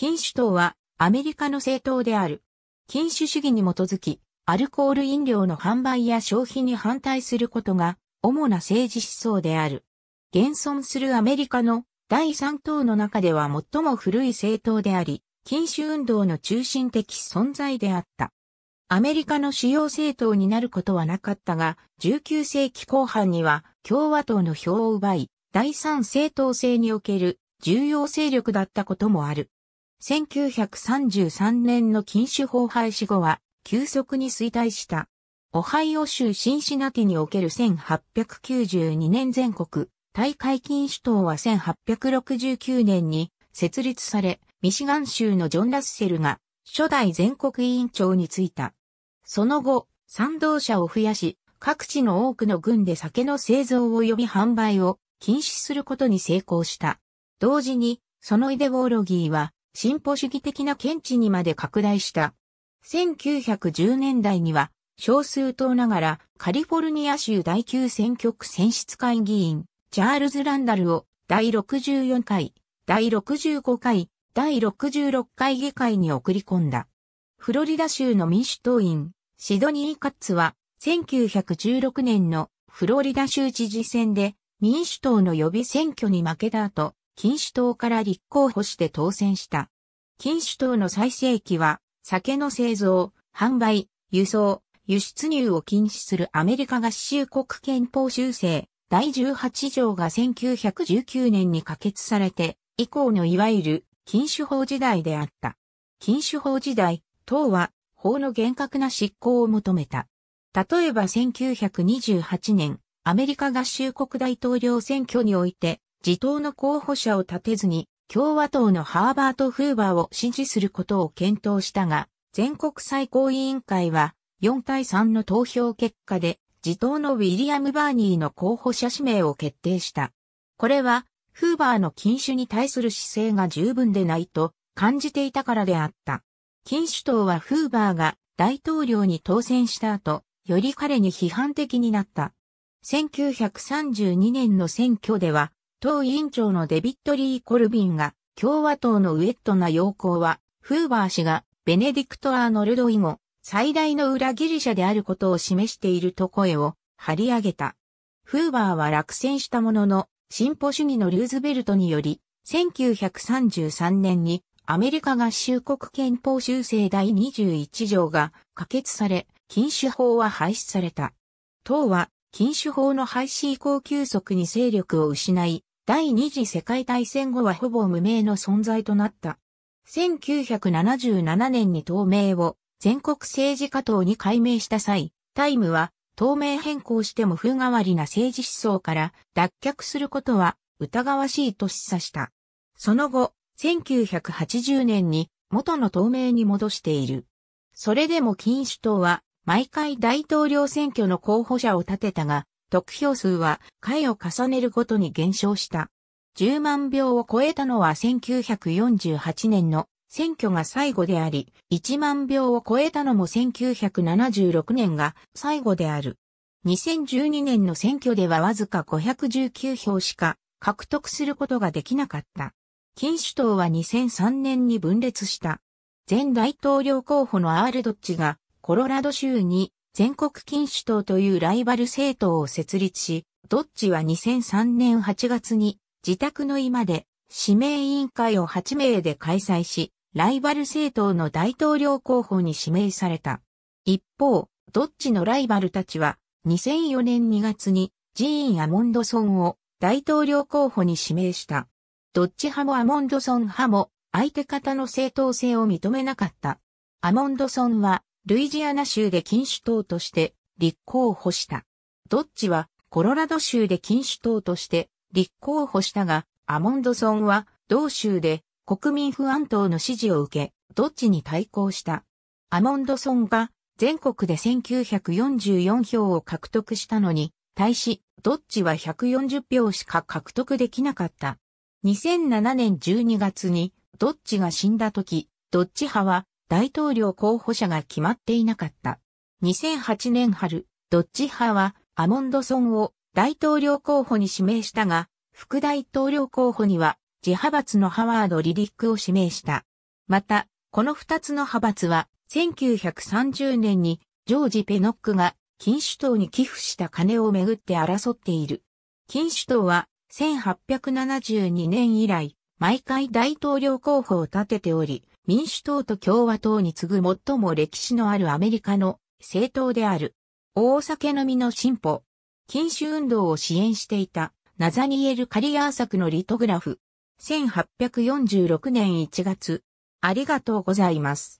禁酒党はアメリカの政党である。禁酒主義に基づき、アルコール飲料の販売や消費に反対することが主な政治思想である。現存するアメリカの第3党の中では最も古い政党であり、禁酒運動の中心的存在であった。アメリカの主要政党になることはなかったが、19世紀後半には共和党の票を奪い、第三政党制における重要勢力だったこともある。1933年の禁酒法廃止後は、急速に衰退した。オハイオ州シンシナティにおける1892年全国大会禁止党は1869年に設立され、ミシガン州のジョン・ラッセルが初代全国委員長に就いた。その後、賛同者を増やし、各地の多くの軍で酒の製造及び販売を禁止することに成功した。同時に、そのイデオロギーは進歩主義的な見地にまで拡大した。1910年代には、少数党ながらカリフォルニア州第9選挙区選出会議員、チャールズ・ランダルを第64回、第65回、第66回議会に送り込んだ。フロリダ州の民主党員、シドニー・カッツは、1916年のフロリダ州知事選で民主党の予備選挙に負けた後、禁止党から立候補して当選した。禁止党の最盛期は、酒の製造、販売、輸送、輸出入を禁止するアメリカ合衆国憲法修正第18条が1919年に可決されて、以降のいわゆる禁酒法時代であった。禁酒法時代、党は法の厳格な執行を求めた。例えば1928年、アメリカ合衆国大統領選挙において、自党の候補者を立てずに、共和党のハーバート・フーバーを支持することを検討したが、全国最高委員会は4対3の投票結果で、自党のウィリアム・バーニーの候補者指名を決定した。これは、フーバーの禁酒に対する姿勢が十分でないと感じていたからであった。禁酒党はフーバーが大統領に当選した後、より彼に批判的になった。1932年の選挙では、党委員長のデビット・リー・コルビンが、共和党のウェットな要項は、フーバー氏が、ベネディクト・アーノルド以後、最大の裏ギリシャであることを示していると声を張り上げた。フーバーは落選したものの、進歩主義のルーズベルトにより、1933年にアメリカ合衆国憲法修正第21条が可決され、禁酒法は廃止された。党は禁酒法の廃止以降急速に勢力を失い、第二次世界大戦後はほぼ無名の存在となった。1977年に党名を全国政治家党に改名した際、タイムは党名変更しても風変わりな政治思想から脱却することは疑わしいと示唆した。その後、1980年に元の党名に戻している。それでも禁止党は毎回大統領選挙の候補者を立てたが、得票数は回を重ねるごとに減少した。10万票を超えたのは1948年の選挙が最後であり、1万票を超えたのも1976年が最後である。2012年の選挙ではわずか519票しか獲得することができなかった。金主党は2003年に分裂した。前大統領候補のアールドッチがコロラド州に全国禁止党というライバル政党を設立し、ドッチは2003年8月に自宅の居間で指名委員会を8名で開催し、ライバル政党の大統領候補に指名された。一方、ドッチのライバルたちは2004年2月にジーン・アモンドソンを大統領候補に指名した。ドッチ派もアモンドソン派も相手方の正当性を認めなかった。アモンドソンはルイジアナ州で禁酒党として立候補した。ドッチはコロラド州で禁酒党として立候補したが、アモンドソンは同州で国民不安党の支持を受け、ドッチに対抗した。アモンドソンが全国で1944票を獲得したのに、対し、ドッチは140票しか獲得できなかった。2007年12月に、ドッチが死んだ時、ドッチ派は大統領候補者が決まっていなかった。2008年春、ドッジ派はアモンドソンを大統領候補に指名したが、副大統領候補には自派閥のハワード・リリックを指名した。また、この二つの派閥は1930年にジョージ・ペノックが金主党に寄付した金をめぐって争っている。金主党は1872年以来、毎回大統領候補を立てており、民主党と共和党に次ぐ最も歴史のあるアメリカの政党である。大酒飲みの進歩。禁酒運動を支援していたナザニエル・カリアー作のリトグラフ。1846年1月。ありがとうございます。